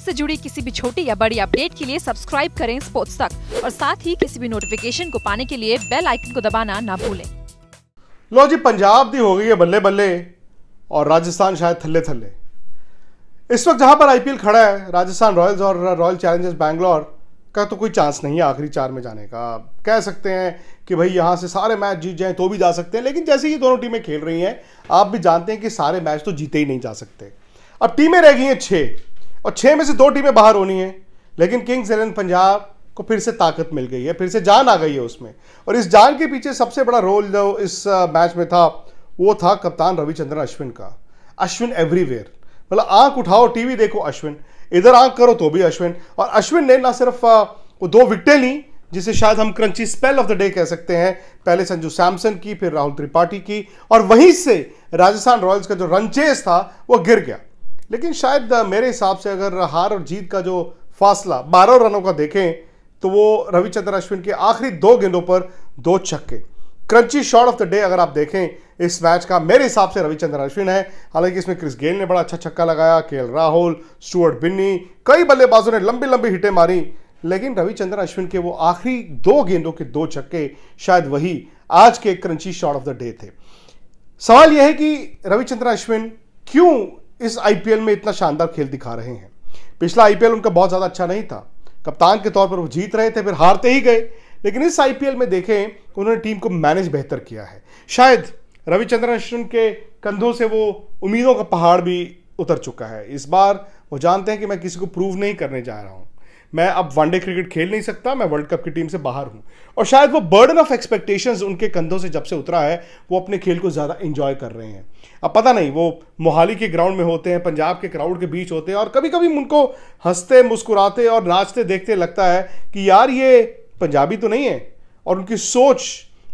sports से जुड़ी किसी भी छोटी या बड़ी अपडेट के लिए सब्सक्राइब करें स्पोर्ट्स तक और साथ ही किसी भी नोटिफिकेशन को पाने के लिए बेल आइकन को दबाना ना भूलें लो जी पंजाब दी हो गई है बल्ले बल्ले और राजस्थान शायद थल्ले थल्ले इस वक्त जहां पर आईपीएल खड़ा है राजस्थान रॉयल्स और रॉयल चैलेंजर्स बैंगलोर का तो कोई चांस नहीं है आखिरी चार में जाने का कह सकते हैं कि भाई यहां से सारे मैच जीत जाएं तो भी जा सकते हैं लेकिन जैसे ये दोनों टीमें खेल रही हैं आप भी जानते हैं कि सारे मैच तो जीते ही नहीं जा सकते अब टीमें रह गई हैं छः और छः में से दो टीमें बाहर होनी है लेकिन किंग्स इलेवन पंजाब को फिर से ताकत मिल गई है फिर से जान आ गई है उसमें और इस जान के पीछे सबसे बड़ा रोल जो इस मैच में था वो था कप्तान रविचंद्रन अश्विन का अश्विन एवरीवेयर मतलब आंख उठाओ टीवी देखो अश्विन इधर आंख करो तो भी अश्विन और अश्विन ने ना सिर्फ वो दो विकटें ली जिसे शायद हम crunchy spell of the day कह सकते हैं पहले संजू सैमसन की फिर राहुल त्रिपाठी की और वहीं से राजस्थान रॉयल्स का जो रनचेस था वो गिर गया लेकिन शायद मेरे हिसाब से अगर हार और जीत का जो फासला बारह रनों का देखें तो वो रविचंद्र अश्विन के आखिरी दो गेंदों पर दो छक्के crunchy shot of the day अगर आप देखें इस मैच का मेरे हिसाब से रविचंद्र अश्विन है हालांकि इसमें क्रिस गेल ने बड़ा अच्छा छक्का लगाया के राहुल स्टुअर्ट बिन्नी कई बल्लेबाजों ने लंबी लंबी हिटें मारी लेकिन रविचंद्र अश्विन के वो आखिरी दो गेंदों के दो छक्के शायद वही आज के crunchy shot of the day थे सवाल यह है कि रविचंद्र अश्विन क्यों इस आईपीएल में इतना शानदार खेल दिखा रहे हैं पिछला आईपीएल उनका बहुत ज़्यादा अच्छा नहीं था कप्तान के तौर पर वो जीत रहे थे फिर हारते ही गए लेकिन इस आईपीएल में देखें उन्होंने टीम को मैनेज बेहतर किया है शायद रविचंद्रन अश्विन के कंधों से वो उम्मीदों का पहाड़ भी उतर चुका है इस बार वो जानते हैं कि मैं किसी को प्रूव नहीं करने जा रहा हूँ मैं अब वनडे क्रिकेट खेल नहीं सकता मैं वर्ल्ड कप की टीम से बाहर हूँ और शायद वो बर्डन ऑफ एक्सपेक्टेशन उनके कंधों से जब से उतरा है वो अपने खेल को ज़्यादा इंजॉय कर रहे हैं अब पता नहीं वो मोहाली के ग्राउंड में होते हैं पंजाब के क्राउड के बीच होते हैं और कभी कभी उनको हंसते मुस्कुराते और नाचते देखते लगता है कि यार ये पंजाबी तो नहीं है और उनकी सोच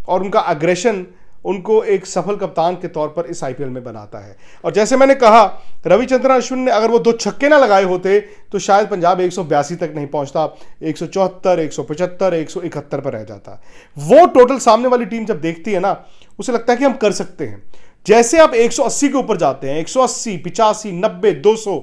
और उनका अग्रेशन उनको एक सफल कप्तान के तौर पर इस आईपीएल में बनाता है और जैसे मैंने कहा रविचंद्रन अश्विन ने अगर वो दो छक्के ना लगाए होते तो शायद पंजाब एक तक नहीं पहुंचता एक सौ चौहत्तर एक सौ पचहत्तर एक सौ इकहत्तर पर रह जाता वो टोटल सामने वाली टीम जब देखती है ना उसे लगता है कि हम कर सकते हैं जैसे आप 180 के ऊपर जाते हैं 180, पिचासी नब्बे 200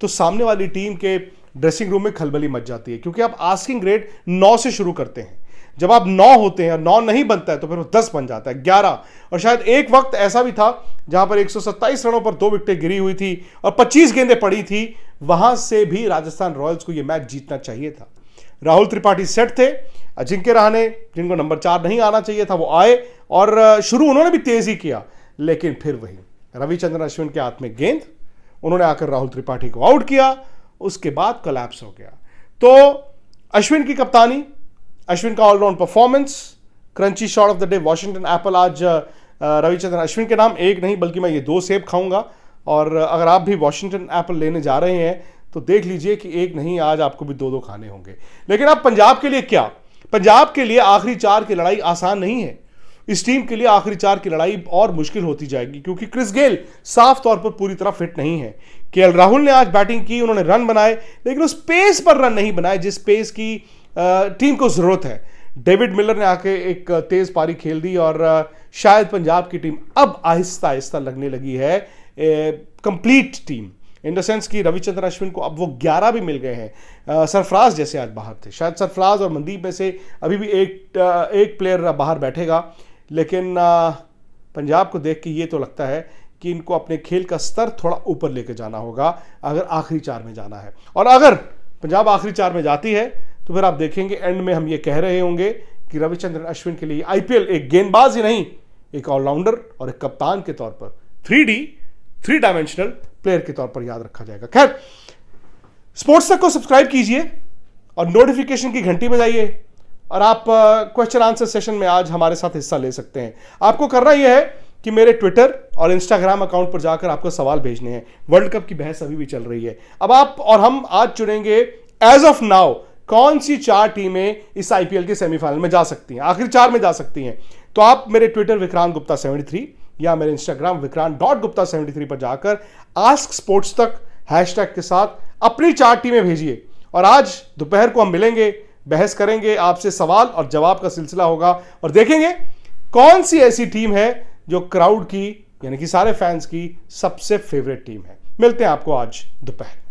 तो सामने वाली टीम के ड्रेसिंग रूम में खलबली मच जाती है क्योंकि आप आस्किंग रेट 9 से शुरू करते हैं जब आप नौ होते हैं नौ नहीं बनता है तो फिर वो दस बन जाता है ग्यारह और शायद एक वक्त ऐसा भी था जहां पर 127 रनों पर दो विकेटें गिरी हुई थी और 25 गेंदें पड़ी थी वहां से भी राजस्थान रॉयल्स को यह मैच जीतना चाहिए था राहुल त्रिपाठी सेट थे अजिंक्य रहाने जिनको नंबर चार नहीं आना चाहिए था वो आए और शुरू उन्होंने भी तेज ही किया लेकिन फिर वही रविचंद्रन अश्विन के हाथ में गेंद उन्होंने आकर राहुल त्रिपाठी को आउट किया उसके बाद कलैप्स हो गया तो अश्विन की कप्तानी अश्विन का all round performance crunchy shot of the day Washington एप्पल आज रविचंद्रन uh, अश्विन के नाम एक नहीं बल्कि मैं ये दो सेब खाऊंगा और uh, अगर आप भी वॉशिंगटन एप्पल लेने जा रहे हैं तो देख लीजिए कि एक नहीं आज आपको भी दो दो खाने होंगे लेकिन अब पंजाब के लिए क्या पंजाब के लिए आखिरी चार की लड़ाई आसान नहीं है इस टीम के लिए आखिरी चार की लड़ाई और मुश्किल होती जाएगी क्योंकि क्रिस गेल साफ तौर पर पूरी तरह फिट नहीं है के राहुल ने आज बैटिंग की उन्होंने रन बनाए लेकिन उस पेस पर रन नहीं बनाए जिस पेस की टीम को ज़रूरत है डेविड मिलर ने आके एक तेज़ पारी खेल दी और शायद पंजाब की टीम अब आहिस्ता आहिस्ता लगने लगी है complete team in the sense कि रविचंद्र अश्विन को अब वो 11 भी मिल गए हैं सरफराज जैसे आज बाहर थे शायद सरफराज और मंदीप में से अभी भी एक एक प्लेयर बाहर बैठेगा लेकिन पंजाब को देख के ये तो लगता है कि इनको अपने खेल का स्तर थोड़ा ऊपर लेके जाना होगा अगर आखिरी चार में जाना है और अगर पंजाब आखिरी चार में जाती है तो फिर आप देखेंगे एंड में हम ये कह रहे होंगे कि रविचंद्रन अश्विन के लिए आईपीएल एक गेंदबाज ही नहीं एक ऑलराउंडर और एक कप्तान के तौर पर three D three dimensional player के तौर पर याद रखा जाएगा खैर स्पोर्ट्स तक को सब्सक्राइब कीजिए और नोटिफिकेशन की घंटी बजाइए और आप क्वेश्चन आंसर सेशन में आज हमारे साथ हिस्सा ले सकते हैं आपको करना यह है कि मेरे ट्विटर और इंस्टाग्राम अकाउंट पर जाकर आपको सवाल भेजने हैं वर्ल्ड कप की बहस अभी भी चल रही है अब आप और हम आज चुनेंगे एज ऑफ नाउ कौन सी चार टीमें इस आईपीएल के सेमीफाइनल में जा सकती हैं आखिर चार में जा सकती हैं तो आप मेरे Twitter Vikrant Gupta seventy three या मेरे Instagram Vikrant dot Gupta seventy three पर जाकर आस्क स्पोर्ट्स तक टैग के साथ अपनी चार टीमें भेजिए और आज दोपहर को हम मिलेंगे बहस करेंगे आपसे सवाल और जवाब का सिलसिला होगा और देखेंगे कौन सी ऐसी टीम है जो क्राउड की यानी कि सारे फैंस की सबसे फेवरेट टीम है मिलते हैं आपको आज दोपहर